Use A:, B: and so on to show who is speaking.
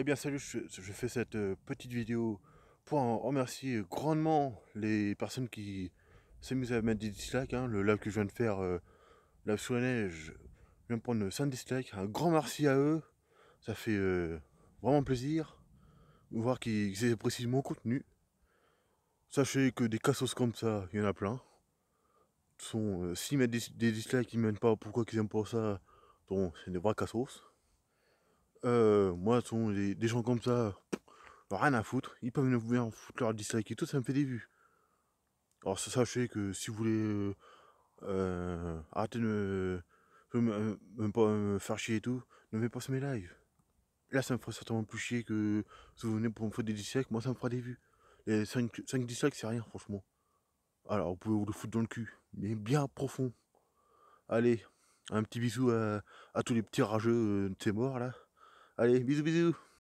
A: Eh bien salut, je, fais cette euh, petite vidéo pour remercier grandement les personnes qui s'amusent à mettre des dislikes. Hein. Le live que je viens de faire, euh, live sous la neige, je viens de prendre 5 dislikes. Un grand merci à eux, ça fait euh, vraiment plaisir de voir qu'ils apprécient mon contenu. Sachez que des cassos comme ça, il y en a plein. Sont, euh, s'ils mettent des, dislikes, ils ne mènent pas pourquoi qu'ils n'aiment pas ça, donc c'est des vrais cassos. Euh, moi, sont des, gens comme ça, rien à foutre. Ils peuvent venir foutre leur dislike et tout, ça me fait des vues. Alors, sachez que si vous voulez euh, euh arrêter de me, faire chier et tout, ne mettez pas sur mes lives. Là, ça me fera certainement plus chier que si vous venez pour me faire des dislikes, moi, ça me fera des vues. Les 5, 5 dislikes, c'est rien, franchement. Alors, vous pouvez vous le foutre dans le cul, mais bien profond. Allez, un petit bisou à, à tous les petits rageux euh, de ces morts là. あれ、ビズビズ。